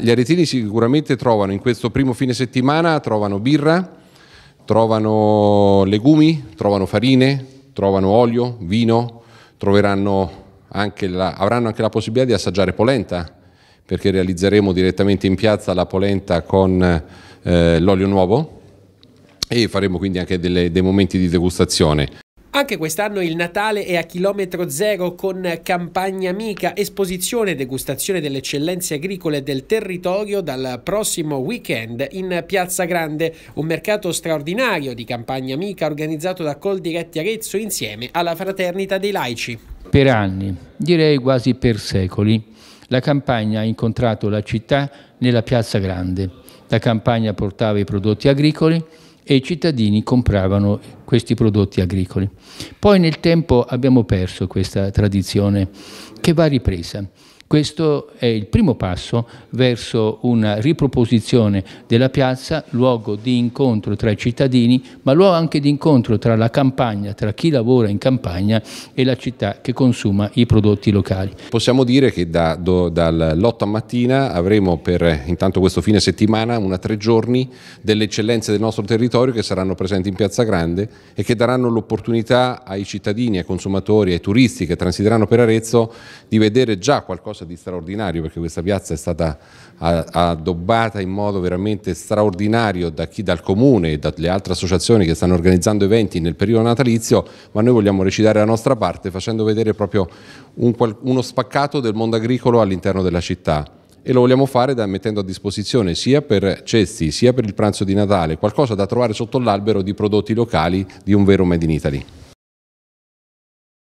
gli aretini sicuramente trovano in questo primo fine settimana, trovano birra, trovano legumi, trovano farine, trovano olio, vino, anche la, avranno anche la possibilità di assaggiare polenta, perché realizzeremo direttamente in piazza la polenta con eh, l'olio nuovo e faremo quindi anche delle, dei momenti di degustazione. Anche quest'anno il Natale è a chilometro zero con campagna amica, esposizione e degustazione delle eccellenze agricole del territorio dal prossimo weekend in Piazza Grande, un mercato straordinario di campagna amica organizzato da Coldiretti Arezzo insieme alla Fraternita dei Laici. Per anni, direi quasi per secoli, la campagna ha incontrato la città nella Piazza Grande. La campagna portava i prodotti agricoli e i cittadini compravano questi prodotti agricoli. Poi nel tempo abbiamo perso questa tradizione che va ripresa. Questo è il primo passo verso una riproposizione della piazza, luogo di incontro tra i cittadini, ma luogo anche di incontro tra la campagna, tra chi lavora in campagna e la città che consuma i prodotti locali. Possiamo dire che da, do, dall'8 a mattina avremo per intanto questo fine settimana una tre giorni delle eccellenze del nostro territorio che saranno presenti in Piazza Grande e che daranno l'opportunità ai cittadini, ai consumatori, ai turisti che transiteranno per Arezzo di vedere già qualcosa qualcosa di straordinario perché questa piazza è stata addobbata in modo veramente straordinario da chi dal comune e dalle altre associazioni che stanno organizzando eventi nel periodo natalizio, ma noi vogliamo recitare la nostra parte facendo vedere proprio un, uno spaccato del mondo agricolo all'interno della città e lo vogliamo fare da, mettendo a disposizione sia per cesti sia per il pranzo di Natale qualcosa da trovare sotto l'albero di prodotti locali di un vero Made in Italy.